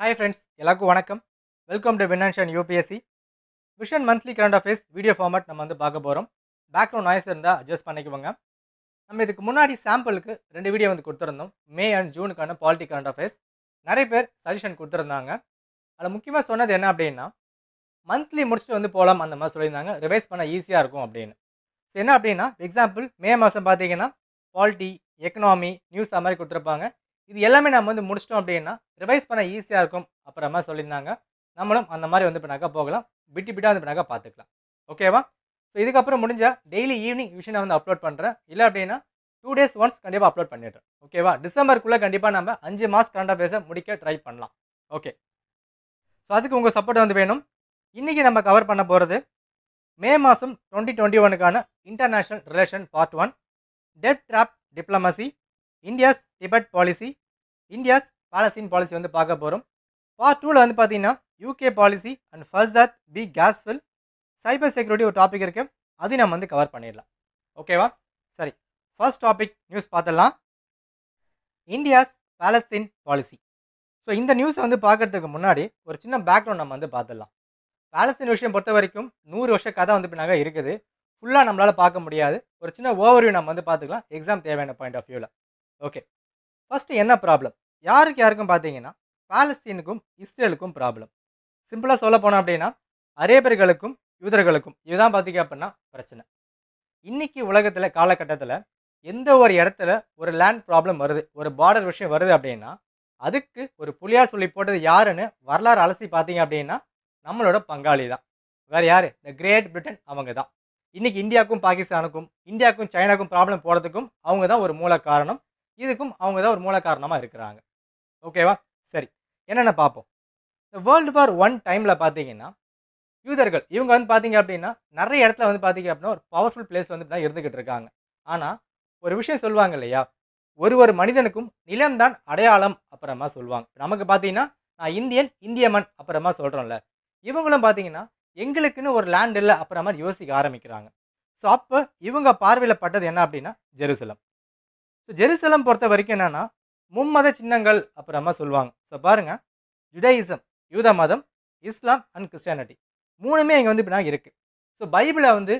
hi friends எல்லாருக்கும் வணக்கம் welcome to வினன்ஷ் and UPSC vision monthly current affairs video format நம்ம வந்து பார்க்க போகிறோம் பேக்ரவுண்ட் நாய்ஸ் இருந்தால் அட்ஜஸ்ட் பண்ணிக்குவாங்க நம்ம இதுக்கு முன்னாடி சாம்பிளுக்கு ரெண்டு வீடியோ வந்து கொடுத்துருந்தோம் மே அண்ட் ஜூனுக்கான பாலிட்டி கரண்ட் அஃபேர்ஸ் நிறைய பேர் சஜஷன் கொடுத்துருந்தாங்க அதில் முக்கியமாக சொன்னது என்ன அப்படின்னா மந்த்லி முடிச்சுட்டு வந்து போகலாம் அந்த மாதிரி சொல்லியிருந்தாங்க ரிவைஸ் பண்ண ஈஸியாக இருக்கும் அப்படின்னு என்ன அப்படின்னா எக்ஸாம்பிள் மே மாதம் பார்த்தீங்கன்னா பாலிட்டி எக்கனாமி நியூஸ் அந்த மாதிரி கொடுத்துருப்பாங்க இது எல்லாமே நம்ம வந்து முடிச்சிட்டோம் அப்படின்னா ரிவைஸ் பண்ண ஈஸியாக இருக்கும் அப்புறமா சொல்லியிருந்தாங்க நம்மளும் அந்த மாதிரி வந்து பண்ணாக்கா போகலாம் விட்டு விட்டா வந்து பண்ணாக்கா பார்த்துக்கலாம் ஓகேவா ஸோ இதுக்கப்புறம் முடிஞ்சால் டெய்லி ஈவினிங் விஷயம் வந்து அப்லோட் பண்ணுறேன் இல்லை அப்படின்னா டூ டேஸ் ஒன்ஸ் கண்டிப்பாக அப்லோட் பண்ணிடுறேன் ஓகேவா டிசம்பருக்குள்ளே கண்டிப்பாக நம்ம அஞ்சு மாதம் கரண்டாக பேச முடிக்க ட்ரை பண்ணலாம் ஓகே ஸோ அதுக்கு உங்கள் சப்போர்ட் வந்து வேணும் இன்றைக்கி நம்ம கவர் பண்ண போகிறது மே மாதம் டுவெண்ட்டி டுவெண்ட்டி ஒனுக்கான international relation part one debt trap diplomacy India's Tibet policy India's Palestine policy வந்து பார்க்க போகிறோம் பார்ட் டூவில் வந்து பார்த்தீங்கன்னா யூகே பாலிசி அண்ட் ஃபர்ஸ்ட் பி கேஸ் ஃபில் சைபர் செக்யூரிட்டி ஒரு டாபிக் இருக்குது அதையும் நம்ம வந்து கவர் பண்ணிடலாம் ஓகேவா சரி ஃபர்ஸ்ட் டாபிக் நியூஸ் பார்த்துடலாம் இந்தியாஸ் பாலஸ்தீன் பாலிசி ஸோ இந்த நியூஸை வந்து பார்க்குறதுக்கு முன்னாடி ஒரு சின்ன பேக்ரவுண்ட் நம்ம வந்து பார்த்துடலாம் பேலஸ்தீன் விஷயம் பொறுத்த வரைக்கும் நூறு வருஷ கதை வந்து பின்னாங்க இருக்குது ஃபுல்லாக நம்மளால் பார்க்க முடியாது ஒரு சின்ன ஓவர்வியூ நம்ம வந்து பார்த்துக்கலாம் எக்ஸாம் தேவையான பாயிண்ட் ஆஃப் வியூவில் ஓகே ஃபஸ்ட்டு என்ன ப்ராப்ளம் யாருக்கு யாருக்கும் பார்த்தீங்கன்னா பாலஸ்தீனுக்கும் இஸ்ரேலுக்கும் ப்ராப்ளம் சிம்பிளாக சொல்ல போனோம் அப்படின்னா அரேபியர்களுக்கும் யூதர்களுக்கும் இதுதான் பார்த்தீங்க அப்படின்னா பிரச்சனை இன்றைக்கி உலகத்தில் காலகட்டத்தில் எந்த ஒரு இடத்துல ஒரு லேண்ட் ப்ராப்ளம் வருது ஒரு பார்டர் விஷயம் வருது அப்படின்னா அதுக்கு ஒரு புலியார் சொல்லி போட்டது யாருன்னு வரலாறு அலசி பார்த்தீங்க அப்படின்னா நம்மளோட பங்காளி தான் வேறு யார் இந்த கிரேட் பிரிட்டன் அவங்க தான் இன்றைக்கி இந்தியாவுக்கும் பாகிஸ்தானுக்கும் இந்தியாவுக்கும் சைனாக்கும் ப்ராப்ளம் போகிறதுக்கும் அவங்க தான் ஒரு மூல காரணம் இதுக்கும் அவங்க தான் ஒரு மூல காரணமாக இருக்கிறாங்க ஓகேவா சரி என்னென்ன பார்ப்போம் இந்த வேர்ல்டு வார் ஒன் டைமில் பார்த்தீங்கன்னா யூதர்கள் இவங்க வந்து பார்த்தீங்க அப்படின்னா நிறைய இடத்துல வந்து பார்த்தீங்க அப்படின்னா ஒரு பவர்ஃபுல் பிளேஸ் வந்து தான் இருந்துகிட்டு இருக்காங்க ஆனால் ஒரு விஷயம் சொல்லுவாங்க இல்லையா ஒரு ஒரு மனிதனுக்கும் நிலம்தான் அடையாளம் அப்புறமா சொல்லுவாங்க நமக்கு பார்த்தீங்கன்னா நான் இந்தியன் இந்தியமன் அப்புறமா சொல்கிறோம்ல இவங்களும் பார்த்தீங்கன்னா எங்களுக்குன்னு ஒரு லேண்ட் இல்லை அப்புறம் மாதிரி யோசிக்க ஆரம்பிக்கிறாங்க ஸோ அப்போ இவங்க பார்வையில் பட்டது என்ன அப்படின்னா ஜெருசலம் ஸோ ஜெருசலம் பொறுத்த வரைக்கும் என்னென்னா மும்மத சின்னங்கள் அப்புறமா சொல்லுவாங்க ஸோ பாருங்கள் ஜுடையிசம் யூத மதம் இஸ்லாம் அண்ட் கிறிஸ்டியானிட்டி மூணுமே இங்கே வந்து இப்படின்னா இருக்குது ஸோ பைபிளை வந்து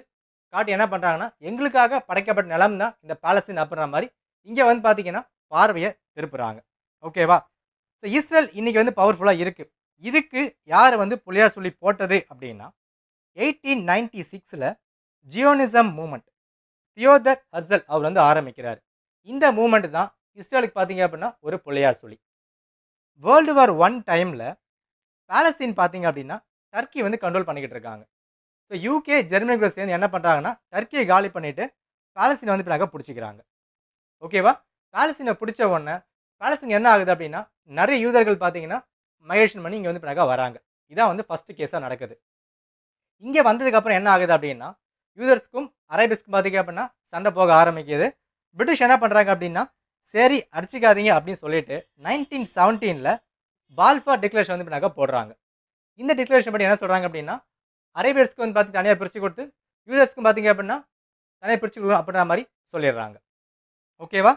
காட்டி என்ன பண்ணுறாங்கன்னா எங்களுக்காக படைக்கப்பட்ட நிலம் தான் இந்த பேலஸின் அப்படின்ற மாதிரி இங்கே வந்து பார்த்தீங்கன்னா பார்வையை திருப்புறாங்க ஓகேவா ஸோ இஸ்ரேல் இன்றைக்கி வந்து பவர்ஃபுல்லாக இருக்குது இதுக்கு யார் வந்து புள்ளியார் சொல்லி போட்டது அப்படின்னா எயிட்டீன் நைன்டி சிக்ஸில் ஜியோனிசம் மூமெண்ட் தியோதர் ஹர்சல் அவர் வந்து ஆரம்பிக்கிறார் இந்த மூமெண்ட் தான் இஸ்ரேலுக்கு பார்த்தீங்க அப்படின்னா ஒரு புள்ளையார் சொல்லி வேர்ல்டு வார் ஒன் டைமில் பேலஸ்தீன் பார்த்தீங்க அப்படின்னா டர்க்கி வந்து கண்ட்ரோல் பண்ணிக்கிட்டு இருக்காங்க ஸோ யூகே ஜெர்மனி சேர்ந்து என்ன பண்ணுறாங்கன்னா டர்க்கியை காலி பண்ணிவிட்டு பேலஸ்தீனை வந்து இப்போ பிடிச்சிக்கிறாங்க ஓகேவா பேலஸ்தீனை பிடிச்ச உடனே பேலஸ்தீன் என்ன ஆகுது அப்படின்னா நிறைய யூதர்கள் பார்த்தீங்கன்னா மைக்ரேஷன் பண்ணி இங்கே வந்து பின்னாக்கா வராங்க இதான் வந்து ஃபஸ்ட்டு கேஸாக நடக்குது இங்கே வந்ததுக்கப்புறம் என்ன ஆகுது அப்படின்னா யூதர்ஸ்க்கும் அரேபிஸ்க்கும் பார்த்தீங்க அப்படின்னா சண்டை போக ஆரம்பிக்குது பிரிட்டிஷ் என்ன பண்ணுறாங்க அப்படின்னா சரி அடிச்சிக்காதீங்க அப்படின்னு சொல்லிட்டு நைன்டீன் செவன்டீனில் பால்ஃபா டிக்ளரேஷன் வந்து பின்னாக்கா போடுறாங்க இந்த டிக்ளரேஷன் படி என்ன சொல்கிறாங்க அப்படின்னா அரேபியர்ஸ்க்கு வந்து பார்த்து தனியாக பிரித்து கொடுத்து யூதர்ஸ்க்கும் பார்த்தீங்க அப்படின்னா தனியாக பிரித்து கொடுக்கும் அப்படின்ற மாதிரி சொல்லிடுறாங்க ஓகேவா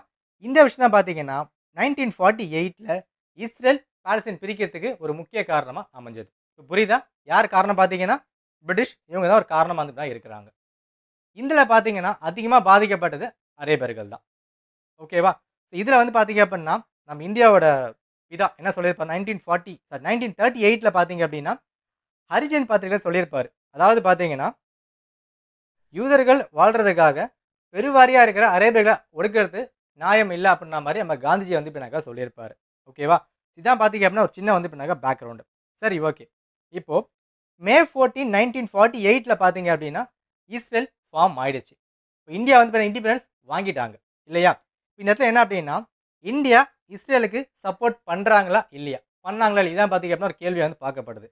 இந்த விஷயம் தான் பார்த்தீங்கன்னா நைன்டீன் ஃபார்ட்டி எயிட்டில் இஸ்ரேல் பாலஸ்தீன் பிரிக்கிறதுக்கு ஒரு முக்கிய காரணமாக அமைஞ்சது இப்போ புரியுதா யார் காரணம் பார்த்தீங்கன்னா பிரிட்டிஷ் இவங்க தான் ஒரு காரணமாக வந்து தான் இருக்கிறாங்க இதில் பார்த்தீங்கன்னா அதிகமாக பாதிக்கப்பட்டது அரேபியர்கள் தான் ஓகேவா இதில் வந்து பார்த்தீங்க அப்படின்னா நம்ம இந்தியாவோட இதாக என்ன சொல்லியிருப்பார் nineteen forty sorry nineteen thirty எயிட்டில் பார்த்தீங்க அப்படின்னா ஹரிஜன் பத்திரிகை சொல்லியிருப்பார் அதாவது பார்த்தீங்கன்னா யூதர்கள் வாழ்கிறதுக்காக பெருவாரியாக இருக்கிற அரேபியர்களை ஒடுக்கிறது நியாயம் இல்லை அப்படின்னா மாதிரி நம்ம காந்திஜி வந்து இப்போ சொல்லியிருப்பார் ஓகேவா இதான் பார்த்தீங்க அப்படின்னா ஒரு சின்ன வந்து பண்ணாங்க பேக்ரவுண்டு சரி ஓகே இப்போது மே ஃபோர்டீன் நைன்டீன் ஃபார்ட்டி எயிட்டில் பார்த்தீங்க அப்படின்னா இஸ்ரேல் ஃபார்ம் ஆயிடுச்சு இப்போ இந்தியா வந்து இண்டிபெண்டன்ஸ் வாங்கிட்டாங்க இல்லையா இந்த இடத்துல என்ன அப்படின்னா இந்தியா இஸ்ரேலுக்கு சப்போர்ட் பண்ணுறாங்களா இல்லையா பண்ணாங்களா இல்லை இதான் பார்த்தீங்க அப்படின்னா ஒரு கேள்வி வந்து பார்க்கப்படுது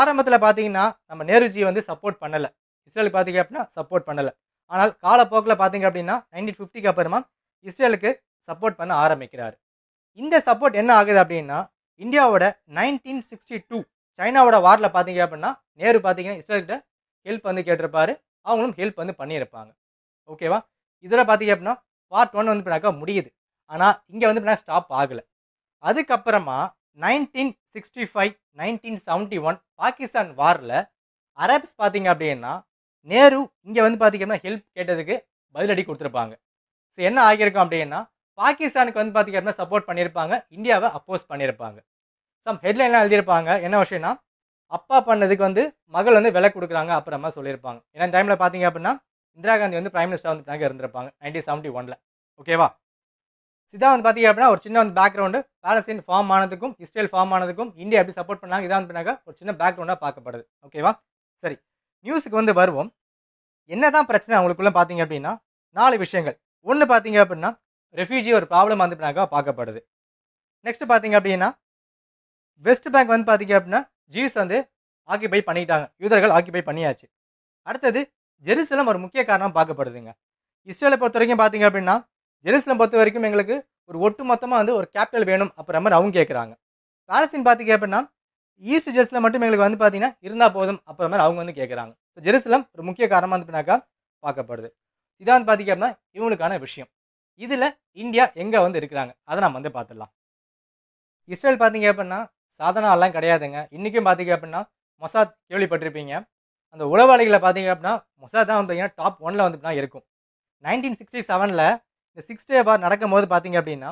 ஆரம்பத்தில் பார்த்தீங்கன்னா நம்ம நேருஜி வந்து சப்போர்ட் பண்ணலை இஸ்ரேலுக்கு பார்த்தீங்க அப்படின்னா சப்போர்ட் பண்ணலை ஆனால் காலப்போக்கில் பார்த்தீங்க அப்படின்னா நைன்டீன் ஃபிஃப்டிக்கு அப்புறமா இஸ்ரேலுக்கு சப்போர்ட் பண்ண ஆரம்பிக்கிறார் இந்த சப்போர்ட் என்ன ஆகுது அப்படின்னா இந்தியாவோட நைன்டீன் சிக்ஸ்டி டூ சைனாவோட வாரில் பார்த்தீங்க அப்படின்னா நேரு பார்த்தீங்கன்னா இஸ்ரேல்கிட்ட ஹெல்ப் வந்து கேட்டிருப்பாரு அவங்களும் ஹெல்ப் வந்து பண்ணியிருப்பாங்க ஓகேவா இதில் பார்த்தீங்க அப்படின்னா பார்ட் ஒன் வந்து பண்ணாக்கா முடியுது ஆனால் இங்கே வந்து பண்ணால் ஸ்டாப் ஆகலை அதுக்கப்புறமா nineteen sixty five nineteen seventy one Pakistan வாரில் அரப்ஸ் பார்த்தீங்க அப்படின்னா நேரு இங்கே வந்து பார்த்தீங்க அப்படின்னா ஹெல்ப் கேட்டதுக்கு பதிலடி கொடுத்துருப்பாங்க ஸோ என்ன ஆகியிருக்கும் அப்படின்னா பாகிஸ்தானுக்கு வந்து பார்த்திங்கன்னா சப்போர்ட் பண்ணியிருப்பாங்க இந்தியாவை அப்போஸ் பண்ணியிருப்பாங்க சம் ஹெட்லைன்லாம் எழுதியிருப்பாங்க என்ன விஷயம்னா அப்பா பண்ணதுக்கு வந்து மகள் வந்து விலை கொடுக்குறாங்க அப்புறமா சொல்லியிருப்பாங்க ஏன்னா டைமில் பார்த்தீங்க அப்படின்னா இந்திரா காந்தி வந்து பிரைம் மினிஸ்டர் வந்து தாங்க இருந்திருப்பாங்க நைன்டீன் செவன்ட்டி ஒனில் ஓகேவா இதான் வந்து பார்த்தீங்க அப்படின்னா ஒரு சின்ன வந்து பேக்ரவுண்டு பேலஸ்தீன் ஃபார்ம் ஆனதுக்கும் இஸ்ரேல் ஃபார்ம் ஆனதுக்கும் இந்தியா எப்படி சப்போர்ட் பண்ணாங்க இதான் பண்ணாங்க ஒரு சின்ன பேக்ரவுண்டாக பார்க்கப்படுது ஓகேவா சரி நியூஸுக்கு வந்து வருவோம் என்ன தான் பிரச்சனை அவங்களுக்குள்ளே பார்த்தீங்க அப்படின்னா நாலு விஷயங்கள் ஒன்று பார்த்தீங்க அப்படின்னா ரெஃப்யூஜி ஒரு ப்ராப்ளம் வந்துட்டாக்கா பார்க்கப்படுது நெக்ஸ்ட் பார்த்தீங்க அப்படின்னா வெஸ்ட் பேங்க் வந்து பார்த்தீங்க அப்படின்னா ஜீஸ் வந்து ஆக்கிபை பண்ணிட்டாங்க யூதர்கள் ஆக்கிபை பண்ணியாச்சு அடுத்தது ஜெருசலம் ஒரு முக்கிய காரணம் பார்க்கப்படுதுங்க இஸ்ரேலை பொறுத்த வரைக்கும் பார்த்தீங்க அப்படின்னா ஜெருசலம் பொறுத்த வரைக்கும் எங்களுக்கு ஒரு ஒட்டு மொத்தமாக வந்து ஒரு கேபிட்டல் வேணும் அப்புறம் மாதிரி அவங்க கேட்குறாங்க பாலஸ்தீன் பார்த்தீங்க அப்படின்னா ஈஸ்ட் ஜெருசலம் மட்டும் எங்களுக்கு வந்து பார்த்தீங்கன்னா இருந்தால் போதும் அப்புறம் மாதிரி அவங்க வந்து கேட்குறாங்க ஸோ ஜெருசலம் ஒரு முக்கிய காரணமாக வந்து பார்க்கப்படுது இதான் பார்த்தீங்க அப்படின்னா இவங்களுக்கான விஷயம் இதில் இந்தியா எங்கே வந்து இருக்கிறாங்க அதை நம்ம வந்து பார்த்துடலாம் இஸ்ரேல் பார்த்தீங்க அப்படின்னா சாதனாலாம் கிடையாதுங்க இன்றைக்கும் பார்த்தீங்க அப்படின்னா மொசாத் கேள்விப்பட்டிருப்பீங்க அந்த உளவாளிகளை பார்த்தீங்க அப்படின்னா மொசாத் தான் வந்து டாப் ஒனில் வந்து இருக்கும் நைன்டீன் சிக்ஸ்டி செவனில் இந்த சிக்ஸ் டே வார் போது பார்த்தீங்க அப்படின்னா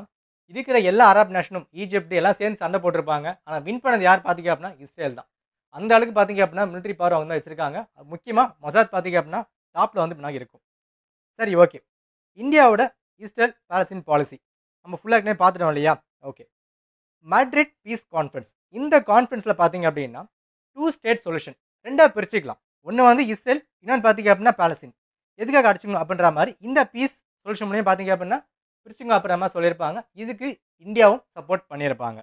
இருக்கிற எல்லா அரப் நேஷனும் ஈஜிப்ட் எல்லாம் சேர்ந்து சண்டை போட்டிருப்பாங்க ஆனால் வின் பண்ணது யார் பார்த்தீங்க அப்படின்னா இஸ்ரேல் தான் அந்த அளவுக்கு பார்த்தீங்க அப்படின்னா மிலிட்ரி பவர் அவங்க தான் வச்சுருக்காங்க முக்கியமாக மொசாத் பார்த்தீங்க அப்படின்னா டாப்பில் வந்து இப்படினா இருக்கும் சரி ஓகே இந்தியாவோட ஈஸ்டர்ன் பாலஸ்தீன் பாலிசி நம்ம ஃபுல்லாக பார்த்துட்டோம் இல்லையா ஓகே மேட்ரிட் பீஸ் கான்ஃபரன்ஸ் இந்த கான்ஃபரன்ஸில் பார்த்தீங்க அப்படின்னா டூ ஸ்டேட் சொல்யூஷன் ரெண்டாக பிரிச்சுக்கலாம் ஒன்று வந்து இஸ்ரேல் இன்னொன்று பார்த்தீங்க அப்படின்னா பாலஸ்தீன் எதுக்காக அடிச்சுக்கணும் அப்படின்ற மாதிரி இந்த பீஸ் சொல்யூஷன் மூலியம் பார்த்தீங்க அப்படின்னா பிரிச்சுங்க மாதிரி சொல்லியிருப்பாங்க இதுக்கு இந்தியாவும் சப்போர்ட் பண்ணியிருப்பாங்க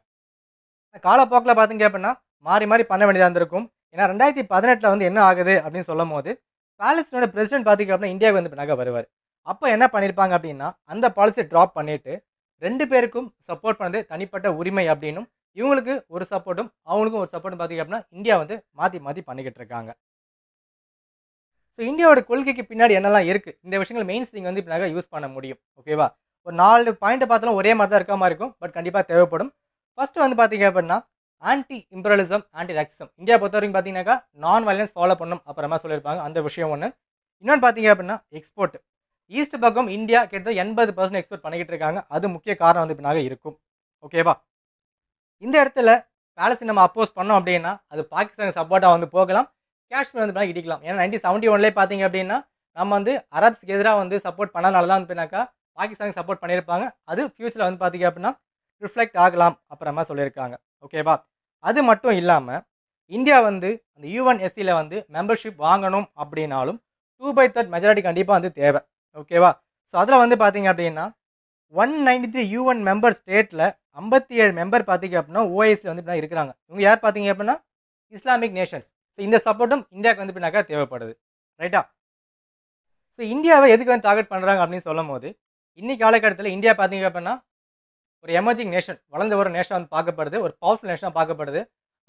காலப்போக்கில் பார்த்தீங்க அப்படின்னா மாறி மாறி பண்ண வேண்டியதாக இருந்திருக்கும் ஏன்னா ரெண்டாயிரத்தி பதினெட்டில் வந்து என்ன ஆகுது அப்படின்னு சொல்லும் போது பாலஸ்தீனோட பிரசிடென்ட் பார்த்தீங்க அப்படின்னா இந்தியாவுக்கு வந்து நகை வருவார் அப்போ என்ன பண்ணியிருப்பாங்க அப்படின்னா அந்த பாலிசியை ட்ராப் பண்ணிவிட்டு ரெண்டு பேருக்கும் சப்போர்ட் பண்ணது தனிப்பட்ட உரிமை அப்படின்னும் இவங்களுக்கு ஒரு சப்போர்ட்டும் அவங்களுக்கும் ஒரு சப்போர்ட்டும் பார்த்தீங்க அப்படின்னா இந்தியா வந்து மாற்றி மாற்றி பண்ணிக்கிட்டு இருக்காங்க ஸோ இந்தியாவோட கொள்கைக்கு பின்னாடி என்னெல்லாம் இருக்குது இந்த விஷயங்கள் மெயின்ஸ் நீங்கள் வந்து இப்படினாக யூஸ் பண்ண முடியும் ஓகேவா ஒரு நாலு பாயிண்ட்டை பார்த்தாலும் ஒரே மாதிரி தான் இருக்க மாதிரி இருக்கும் பட் கண்டிப்பாக தேவைப்படும் ஃபஸ்ட்டு வந்து பார்த்தீங்க அப்படின்னா anti imperialism anti racism India பொறுத்த வரைக்கும் பார்த்தீங்கன்னாக்கா நான் வயலன்ஸ் ஃபாலோ பண்ணணும் அப்புறமா சொல்லியிருப்பாங்க அந்த விஷயம் ஒன்று இன்னொன்று பார்த்தீங்க அப்படின்னா எக்ஸ்போர்ட் ஈஸ்ட் பக்கம் இந்தியா கிட்டத்தட்ட எண்பது பர்சன்ட் எக்ஸ்போர்ட் பண்ணிக்கிட்டு இருக்காங்க அது முக்கிய காரணம் வந்து பின்னாக இருக்கும் ஓகேவா இந்த இடத்துல பேலஸை நம்ம அப்போஸ் பண்ணோம் அப்படின்னா அது பாகிஸ்தானுக்கு சப்போர்ட்டாக வந்து போகலாம் காஷ்மீர் வந்து பின்னாடி இடிக்கலாம் ஏன்னா நைன்டீன் செவன்ட்டி ஒன்லேயே பார்த்திங்க அப்படின்னா நம்ம வந்து அரப்ஸ்க்கு எதிராக வந்து சப்போர்ட் பண்ணனால தான் வந்து பின்னாக்கா பாகிஸ்தானுக்கு சப்போர்ட் பண்ணியிருப்பாங்க அது ஃப்யூச்சரில் வந்து பார்த்திங்க அப்படின்னா ரிஃப்ளெக்ட் ஆகலாம் அப்புறமா சொல்லியிருக்காங்க ஓகேவா அது மட்டும் இல்லாமல் இந்தியா வந்து அந்த யூஎன்எஸ்சியில் வந்து மெம்பர்ஷிப் வாங்கணும் அப்படின்னாலும் டூ பை தேர்ட் மெஜாரிட்டி கண்டிப்பாக வந்து தேவை ஓகேவா ஸோ அதில் வந்து பார்த்தீங்க அப்படின்னா one ninety three UN member ஸ்டேட்டில் ஐம்பத்தி ஏழு மெம்பர் பார்த்தீங்க அப்படின்னா ஓஎஸில் வந்து இப்படினா இருக்கிறாங்க இவங்க யார் பார்த்தீங்க அப்படின்னா இஸ்லாமிக் நேஷன்ஸ் ஸோ இந்த சப்போர்ட்டும் இந்தியாவுக்கு வந்து இப்படின்னாக்கா தேவைப்படுது ரைட்டா ஸோ இந்தியாவை எதுக்கு வந்து டார்கெட் பண்ணுறாங்க அப்படின்னு சொல்லும் போது இன்னைக்கு காலகட்டத்தில் இந்தியா பார்த்தீங்க அப்படின்னா ஒரு எமர்ஜிங் நேஷன் வளர்ந்த ஒரு நேஷன் வந்து பார்க்கப்படுது ஒரு பவர்ஃபுல் நேஷனாக பார்க்கப்படுது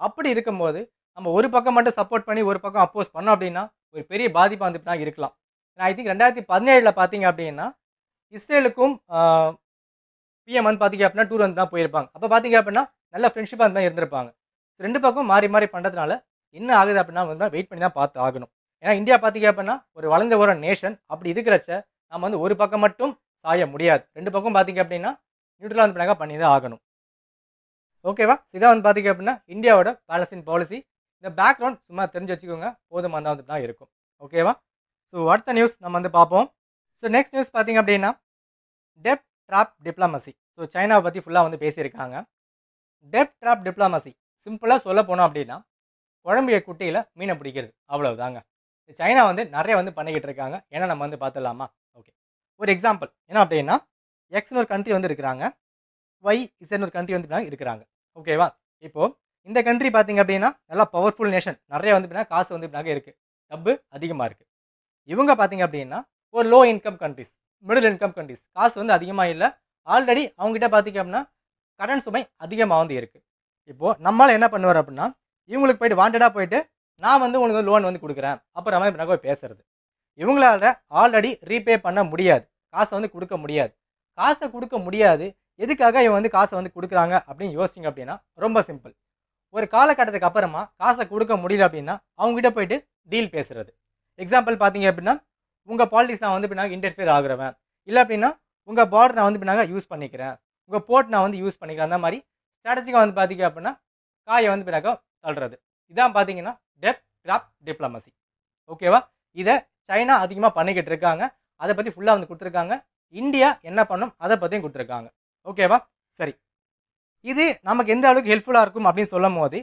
அப்படி இருக்கும்போது நம்ம ஒரு பக்கம் மட்டும் சப்போர்ட் பண்ணி ஒரு பக்கம் அப்போஸ் பண்ணோம் அப்படின்னா ஒரு பெரிய பாதிப்பு வந்துட்டுனா இருக்கலாம் ஐ திங்க் ரெண்டாயிரத்தி பதினேழில் பார்த்தீங்க அப்படின்னா இஸ்ரேலுக்கும் பிஎம் வந்து பார்த்தீங்க அப்படின்னா டூர் வந்து தான் போயிருப்பாங்க அப்போ பார்த்தீங்க அப்படின்னா நல்ல ஃப்ரெண்ட்ஷிப்பாக தான் இருந்திருப்பாங்க ரெண்டு பக்கம் மாறி மாறி பண்ணுறதுனால என்ன ஆகுது அப்படின்னா வந்து வெயிட் பண்ணி தான் பார்த்து ஆகணும் ஏன்னா இந்தியா பார்த்தீங்க அப்படின்னா ஒரு வளர்ந்த ஒரு நேஷன் அப்படி இருக்கிறச்ச நம்ம வந்து ஒரு பக்கம் மட்டும் சாய முடியாது ரெண்டு பக்கம் பார்த்தீங்க அப்படின்னா நியூட்ரலாக வந்து பண்ணி தான் ஆகணும் ஓகேவா இதான் வந்து பார்த்தீங்க அப்படின்னா இந்தியாவோட பேலஸின் பாலிசி இந்த பேக்ரவுண்ட் சும்மா தெரிஞ்சு வச்சுக்கோங்க போதுமானதாக வந்து தான் இருக்கும் ஓகேவா ஸோ அடுத்த நியூஸ் நம்ம வந்து பார்ப்போம் ஸோ நெக்ஸ்ட் நியூஸ் பார்த்திங்க அப்படின்னா டெப் ட்ராப் டிப்ளமசி ஸோ சைனாவை பற்றி ஃபுல்லாக வந்து பேசியிருக்காங்க டெப் ட்ராப் டிப்ளமசி சிம்பிளாக சொல்ல போனோம் அப்படின்னா குழம்பிய குட்டியில் மீனை பிடிக்கிறது அவ்வளவுதாங்க சைனா வந்து நிறைய வந்து பண்ணிக்கிட்டு இருக்காங்க ஏன்னா நம்ம வந்து பார்த்துடலாமா ஓகே ஒரு எக்ஸாம்பிள் என்ன அப்படின்னா எக்ஸ்னு ஒரு கண்ட்ரி வந்து இருக்கிறாங்க ஒய் இசைன்னு ஒரு கண்ட்ரி வந்து இருக்கிறாங்க ஓகேவா இப்போது இந்த கண்ட்ரி பார்த்திங்க அப்படின்னா நல்லா பவர்ஃபுல் நேஷன் நிறைய வந்து காசு வந்து இப்படினாக்க இருக்குது டப்பு அதிகமாக இருக்குது இவங்க பார்த்தீங்க அப்படின்னா ஒரு low income countries middle income countries காசு வந்து அதிகமாக இல்லை ஆல்ரெடி அவங்ககிட்ட பார்த்தீங்க அப்படின்னா கடன் சுமை அதிகமாக வந்து இருக்குது இப்போது நம்மளால் என்ன பண்ணுவார் அப்படின்னா இவங்களுக்கு போயிட்டு வாண்டடாக போயிட்டு நான் வந்து உங்களுக்கு லோன் வந்து கொடுக்குறேன் அப்புறமா இப்போ போய் பேசுறது இவங்களால ஆல்ரெடி ரீபே பண்ண முடியாது காசை வந்து கொடுக்க முடியாது காசை கொடுக்க முடியாது எதுக்காக இவன் வந்து காசை வந்து கொடுக்குறாங்க அப்படின்னு யோசிச்சிங்க அப்படின்னா ரொம்ப சிம்பிள் ஒரு காலகட்டத்துக்கு அப்புறமா காசை கொடுக்க முடியல அப்படின்னா அவங்ககிட்ட போயிட்டு டீல் பேசுறது எக்ஸாம்பிள் பார்த்தீங்க அப்படின்னா உங்கள் பாலிடிக்ஸ் நான் வந்து பின்னாங்க இன்டர்ஃபியர் ஆகுறவன் இல்லை அப்படின்னா உங்கள் பார்ட் நான் வந்து பின்னாங்க யூஸ் பண்ணிக்கிறேன் உங்கள் போர்ட் நான் வந்து யூஸ் பண்ணிக்கிறேன் அந்த மாதிரி ஸ்ட்ராட்டஜிக்காக வந்து பார்த்தீங்க அப்படின்னா காயை வந்து பின்னாக்க தள்ளுறது இதான் பார்த்தீங்கன்னா டெப் கிராப் டிப்ளமசி ஓகேவா இதை சைனா அதிகமாக பண்ணிக்கிட்டு இருக்காங்க அதை பற்றி ஃபுல்லாக வந்து கொடுத்துருக்காங்க இந்தியா என்ன பண்ணும் அதை பற்றியும் கொடுத்துருக்காங்க ஓகேவா சரி இது நமக்கு எந்த அளவுக்கு ஹெல்ப்ஃபுல்லாக இருக்கும் அப்படின்னு சொல்லும் போது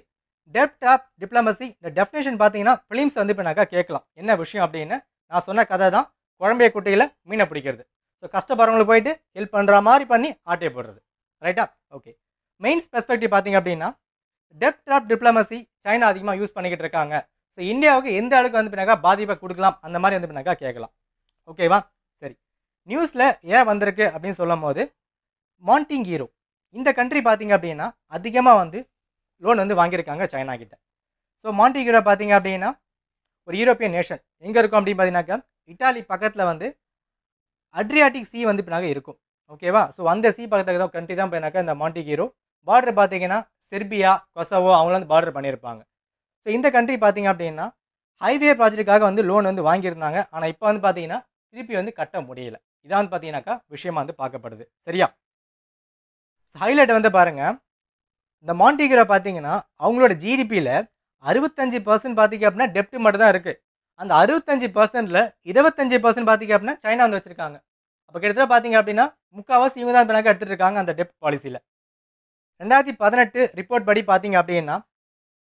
டெப்ட் ஆஃப் டிப்ளமசி இந்த டெஃபினேஷன் பார்த்தீங்கன்னா ஃபிலிம்ஸ் வந்து இப்போ கேட்கலாம் என்ன விஷயம் அப்படின்னு நான் சொன்ன கதை தான் குழம்பைய குட்டையில் மீனை பிடிக்கிறது ஸோ கஷ்டப்படுறவங்களுக்கு போயிட்டு ஹெல்ப் பண்ணுற மாதிரி பண்ணி ஆட்டை போடுறது ரைட்டா ஓகே மெயின்ஸ் பெர்ஸ்பெக்டிவ் பார்த்தீங்க அப்படின்னா டெப்ட் ஆஃப் டிப்ளமசி சைனா அதிகமாக யூஸ் பண்ணிக்கிட்டு இருக்காங்க ஸோ இந்தியாவுக்கு எந்த அளவுக்கு வந்து பின்னாக்கா பாதிப்பை கொடுக்கலாம் அந்த மாதிரி வந்து பின்னாக்கா கேட்கலாம் ஓகேவா சரி நியூஸில் ஏன் வந்திருக்கு அப்படின்னு சொல்லும் போது மாண்டிங் ஹீரோ இந்த கண்ட்ரி பார்த்தீங்க அப்படின்னா அதிகமாக வந்து லோன் வந்து வாங்கியிருக்காங்க சைனா கிட்ட ஸோ மாண்டிகிரோ பார்த்தீங்க அப்படின்னா ஒரு யூரோப்பியன் நேஷன் எங்கே இருக்கும் அப்படின்னு பார்த்தீங்கன்னாக்கா இட்டாலி பக்கத்தில் வந்து அட்ரியாட்டிக் சி வந்து இப்போ இருக்கும் ஓகேவா ஸோ அந்த சி பக்கத்தில் தான் கண்ட்ரி தான் பார்த்தீங்கன்னாக்கா இந்த மாண்டிகியூரோ பார்டர் பார்த்தீங்கன்னா செர்பியா கொசவோ அவங்கள வந்து பார்டர் பண்ணியிருப்பாங்க ஸோ இந்த கண்ட்ரி பார்த்தீங்க அப்படின்னா ஹைவே ப்ராஜெக்ட்டுக்காக வந்து லோன் வந்து வாங்கியிருந்தாங்க ஆனால் இப்போ வந்து பார்த்தீங்கன்னா திருப்பி வந்து கட்ட முடியல இதான் வந்து பார்த்தீங்கன்னாக்கா விஷயமா வந்து பார்க்கப்படுது சரியா ஹைலைட் வந்து பாருங்கள் இந்த மாண்டிகிரா பார்த்தீங்கன்னா அவங்களோட ஜிடிபியில் அறுபத்தஞ்சு பர்சன்ட் பார்த்தீங்க அப்படின்னா டெப்ட் மட்டும் தான் இருக்குது அந்த அறுபத்தஞ்சு பர்சன்ட்டில் இருபத்தஞ்சு பர்சன்ட் பார்த்தீங்க அப்படின்னா சைனா வந்து வச்சுருக்காங்க அப்போ கிட்டத்தட்ட பார்த்தீங்க அப்படின்னா முக்கால்வாசி இவங்க தான் கணக்கு எடுத்துகிட்டு இருக்காங்க அந்த டெப்ட் பாலிசியில் ரெண்டாயிரத்தி பதினெட்டு ரிப்போர்ட் படி பார்த்தீங்க அப்படின்னா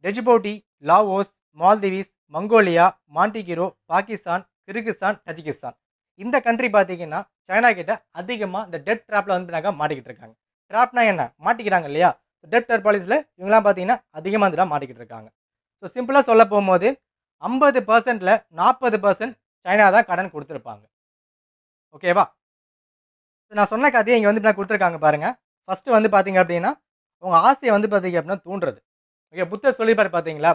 Djibouti Laos Maldives Mongolia Montenegro Pakistan Kyrgyzstan Tajikistan இந்த கண்ட்ரி பார்த்தீங்கன்னா சைனா கிட்ட அதிகமாக இந்த டெட் ட்ராப்பில் வந்து நாங்கள் மாட்டிக்கிட்டு இருக்காங்க ட்ராப்னா என்ன மாட்டிக்கிறாங்க இல்லையா ஸோ டெப்டர் பாலிசியில் இவங்களாம் பார்த்தீங்கன்னா அதிகமாக இதெல்லாம் மாட்டிக்கிட்டு இருக்காங்க ஸோ சிம்பிளாக சொல்ல போகும்போது ஐம்பது பர்சன்ட்டில் நாற்பது பர்சன்ட் சைனா தான் கடன் கொடுத்துருப்பாங்க ஓகேவா ஸோ நான் சொன்ன கதையை இங்கே வந்து நான் கொடுத்துருக்காங்க பாருங்கள் ஃபஸ்ட்டு வந்து பார்த்தீங்க அப்படின்னா உங்கள் ஆசையை வந்து பார்த்தீங்க அப்படின்னா தூண்டுறது ஓகே புத்தர் சொல்லிப்பார் பார்த்தீங்களா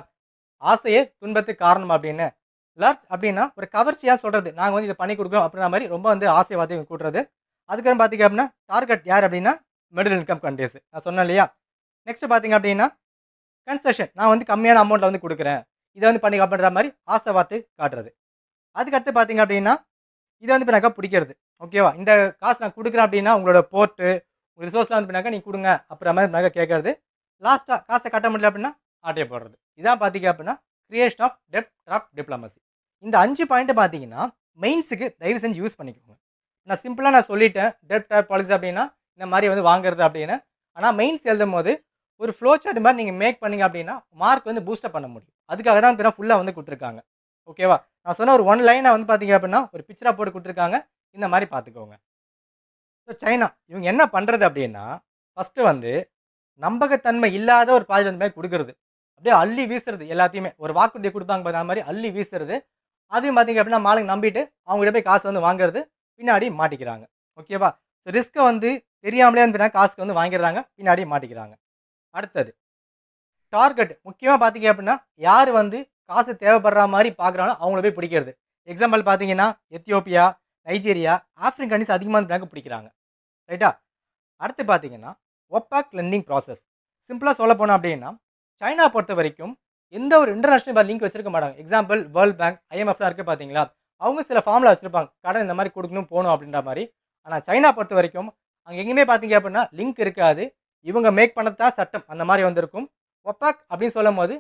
ஆசையே துன்பத்துக்கு காரணம் அப்படின்னு லர்ட் அப்படின்னா ஒரு கவர்ச்சியாக சொல்கிறது நாங்கள் வந்து இதை பண்ணி கொடுக்குறோம் அப்படின்ற மாதிரி ரொம்ப வந்து ஆசையை வார்த்தையை கூட்டுறது அதுக்கப்புறம் பார்த்தீங்க அப்படின்னா டார்கெட் யார் அப்படின்னா மிடில் இன்கம் கண்ட்ரீஸ் நான் சொன்னேன் இல்லையா நெக்ஸ்ட்டு பார்த்தீங்க அப்படின்னா கன்செஷன் நான் வந்து கம்மியான அமௌண்ட்டில் வந்து கொடுக்குறேன் இதை வந்து பண்ணி அப்படின்ற மாதிரி ஆசை பார்த்து காட்டுறது அதுக்கடுத்து பார்த்தீங்க அப்படின்னா இதை வந்து இப்போ பிடிக்கிறது ஓகேவா இந்த காசு நான் கொடுக்குறேன் அப்படின்னா உங்களோட போர்ட்டு உங்கள் ரிசோர்ஸ்லாம் வந்து பண்ணாக்கா நீ கொடுங்க அப்புறம் மாதிரி நாங்கள் கேட்கறது லாஸ்ட்டாக காசை கட்ட முடியல அப்படின்னா ஆட்டையை போடுறது இதான் பார்த்தீங்க அப்படின்னா creation of debt trap diplomacy இந்த அஞ்சு பாயிண்ட்டு பார்த்தீங்கன்னா மெயின்ஸுக்கு தயவு செஞ்சு யூஸ் பண்ணிக்கோங்க நான் சிம்பிளாக நான் சொல்லிட்டேன் டெப் ட்ராப் பாலிசி அப்படின்னா இந்த மாதிரி வந்து வாங்குறது அப்படின்னு ஆனால் மெயின்ஸ் எழுதும் போது ஒரு ஃப்ளோ சார்ட் மாதிரி நீங்கள் மேக் பண்ணிங்க அப்படின்னா மார்க் வந்து பூஸ்டப் பண்ண முடியும் அதுக்காக தான் பிறகு ஃபுல்லாக வந்து கொடுத்துருக்காங்க ஓகேவா நான் சொன்ன ஒரு ஒன் லைனை வந்து பார்த்தீங்க அப்படின்னா ஒரு பிக்சராக போட்டு கொடுத்துருக்காங்க இந்த மாதிரி பார்த்துக்கோங்க ஸோ சைனா இவங்க என்ன பண்ணுறது அப்படின்னா ஃபஸ்ட்டு வந்து நம்பகத்தன்மை இல்லாத ஒரு ப்ராஜெக்ட் வந்து மாதிரி கொடுக்குறது அப்படியே அள்ளி வீசுறது எல்லாத்தையுமே ஒரு வாக்குறுதியை கொடுப்பாங்க அந்த மாதிரி அள்ளி வீசுறது அதையும் பார்த்தீங்க அப்படின்னா மாலுங்க நம்பிட்டு அவங்ககிட்ட போய் காசு வந்து வாங்குறது பின்னாடி மாட்டிக்கிறாங்க ஓகேவா ரிஸ்க்கை வந்து தெரியாமலே வந்து காசுக்கு வந்து வாங்கிடுறாங்க பின்னாடி மாட்டிக்கிறாங்க அடுத்தது டார்கெட் முக்கியமாக பார்த்தீங்க அப்படின்னா யார் வந்து காசு தேவைப்படுற மாதிரி பார்க்குறாங்களோ அவங்கள போய் பிடிக்கிறது எக்ஸாம்பிள் பார்த்தீங்கன்னா எத்தியோப்பியா நைஜீரியா ஆப்பிரிக்கன் கண்ட்ரிஸ் அதிகமாக இந்த பேங்க் பிடிக்கிறாங்க ரைட்டா அடுத்து பார்த்தீங்கன்னா ஒப்பாக் லெண்டிங் ப்ராசஸ் சிம்பிளாக சொல்ல போனோம் அப்படின்னா சைனா பொறுத்த வரைக்கும் எந்த ஒரு இன்டர்நேஷனல் லிங்க் வச்சிருக்க மாட்டாங்க எக்ஸாம்பிள் வேர்ல்ட் பேங்க் ஐஎம்எஃப்லாம் இருக்குது பார்த்தீங்களா அவங்க சில ஃபார்மில் வச்சுருப்பாங்க கடன் இந்த மாதிரி கொடுக்கணும் போகணும் அப்படின்ற மாதிரி ஆனால் சைனா பொறுத்த வரைக்கும் அங்கே எங்கேயுமே பார்த்தீங்க அப்படின்னா லிங்க் இருக்காது இவங்க மேக் பண்ணதான் சட்டம் அந்த மாதிரி வந்திருக்கும் ஒப்பாக் அப்படின்னு சொல்லும் போது